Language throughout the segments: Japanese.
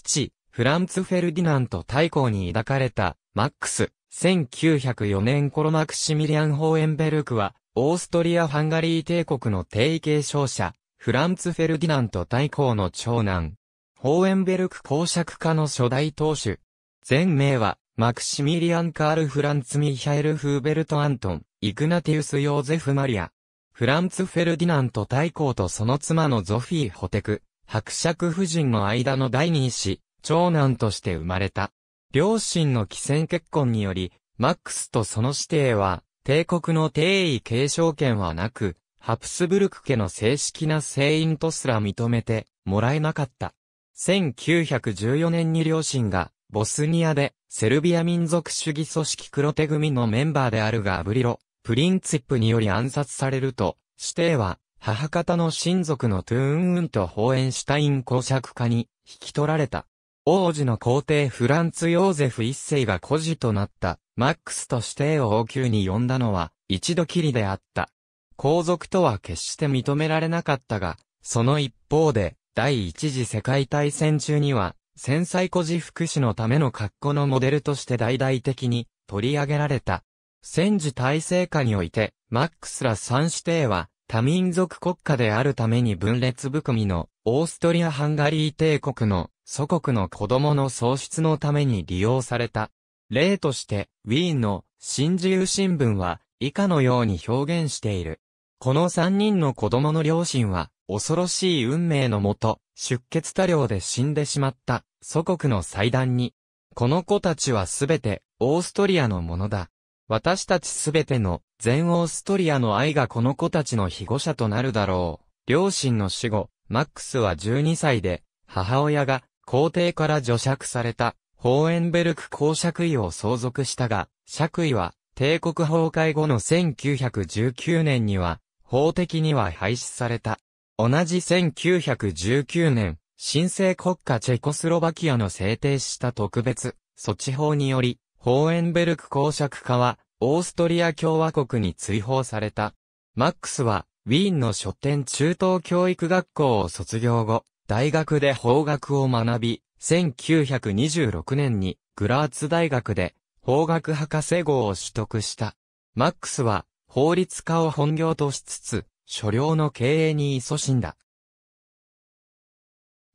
父、フランツ・フェルディナント大公に抱かれた、マックス。1904年コロマクシミリアン・ホーエンベルクは、オーストリア・ハンガリー帝国の定位継承者、フランツ・フェルディナント大公の長男。ホーエンベルク公爵家の初代当主。全名は、マクシミリアン・カール・フランツ・ミヒャエル・フーベルト・アントン、イグナティウス・ヨーゼフ・マリア。フランツ・フェルディナント大公とその妻のゾフィー・ホテク、伯爵夫人の間の第二子、長男として生まれた。両親の既戦結婚により、マックスとその子弟は、帝国の帝位継承権はなく、ハプスブルク家の正式な聖員とすら認めてもらえなかった。1914年に両親がボスニアでセルビア民族主義組織黒手組のメンバーであるガブリロ、プリンツィップにより暗殺されると、指定は母方の親族のトゥーンウンとホーエンシュタイン公爵家に引き取られた。王子の皇帝フランツ・ヨーゼフ一世が孤児となったマックスとしてを王宮に呼んだのは一度きりであった。皇族とは決して認められなかったが、その一方で第一次世界大戦中には戦災孤児福祉のための格好のモデルとして大々的に取り上げられた。戦時体制下においてマックスら三指定は多民族国家であるために分裂含みのオーストリア・ハンガリー帝国の祖国の子供の喪失のために利用された。例として、ウィーンの新自由新聞は以下のように表現している。この3人の子供の両親は恐ろしい運命のもと、出血多量で死んでしまった祖国の祭壇に。この子たちはすべてオーストリアのものだ。私たちすべての、全オーストリアの愛がこの子たちの被護者となるだろう。両親の死後、マックスは12歳で、母親が、皇帝から除爵された、ホーエンベルク公爵位を相続したが、爵位は、帝国崩壊後の1919年には、法的には廃止された。同じ1919年、新生国家チェコスロバキアの制定した特別措置法により、ホーエンベルク公爵家は、オーストリア共和国に追放された。マックスは、ウィーンの書店中等教育学校を卒業後、大学で法学を学び、1926年にグラーツ大学で法学博士号を取得した。マックスは法律家を本業としつつ、所領の経営に勤しんだ。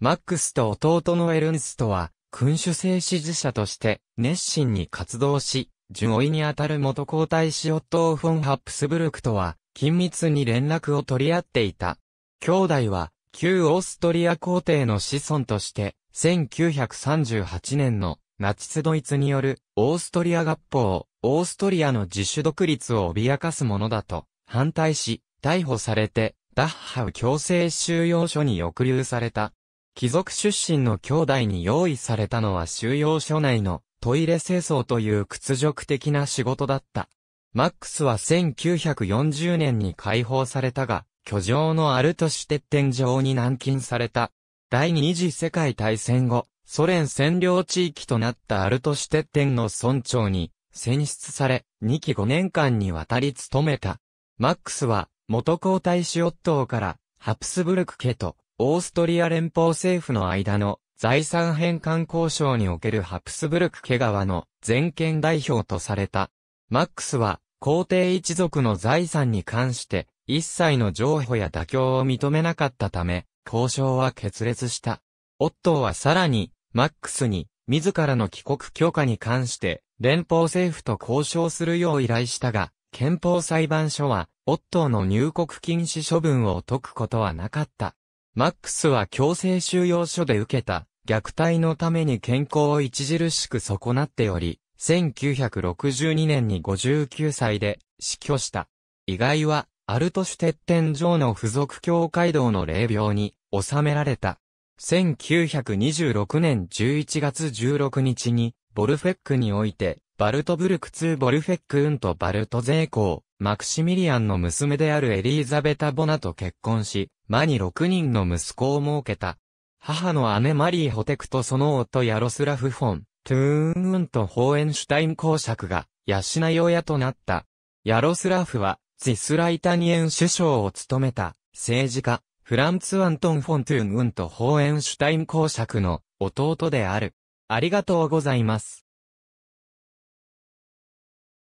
マックスと弟のエルンストは、君主制支持者として熱心に活動し、順位にあたる元皇太子オットー・フォン・ハップスブルクとは、緊密に連絡を取り合っていた。兄弟は、旧オーストリア皇帝の子孫として、1938年のナチスドイツによるオーストリア合法、オーストリアの自主独立を脅かすものだと反対し、逮捕されて、ダッハウ強制収容所に抑留された。貴族出身の兄弟に用意されたのは収容所内のトイレ清掃という屈辱的な仕事だった。マックスは1940年に解放されたが、居城のアルシュテッテン上に軟禁された。第二次世界大戦後、ソ連占領地域となったアルトシテッテンの村長に選出され、2期5年間にわたり務めた。マックスは元皇太子オットーからハプスブルク家とオーストリア連邦政府の間の財産返還交渉におけるハプスブルク家側の全権代表とされた。マックスは皇帝一族の財産に関して一切の譲歩や妥協を認めなかったため、交渉は決裂した。オットーはさらに、マックスに、自らの帰国許可に関して、連邦政府と交渉するよう依頼したが、憲法裁判所は、オットーの入国禁止処分を解くことはなかった。マックスは強制収容所で受けた虐待のために健康を著しく損なっており、1962年に59歳で死去した。意外は、アルトシュテッテン城の付属教会堂の霊廟に収められた。1926年11月16日に、ボルフェックにおいて、バルトブルク2ボルフェックンとバルト税公、マクシミリアンの娘であるエリーザベタ・ボナと結婚し、マに6人の息子を設けた。母の姉マリー・ホテクとその夫ヤロスラフ・フォン、トゥーンウンとホーエンシュタイン公爵が、養い親となった。ヤロスラフは、ジスライタニエン首相を務めた、政治家、フランツ・アントン・フォントゥーンウンとホーエンシュタイン公爵の弟である。ありがとうございます。